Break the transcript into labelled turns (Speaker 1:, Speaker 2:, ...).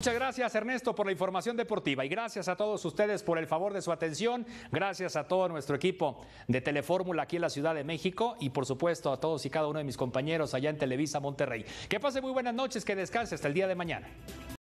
Speaker 1: Muchas gracias Ernesto por la información deportiva y gracias a todos ustedes por el favor de su atención, gracias a todo nuestro equipo de Telefórmula aquí en la Ciudad de México y por supuesto a todos y cada uno de mis compañeros allá en Televisa Monterrey. Que pase muy buenas noches, que descanse hasta el día de mañana.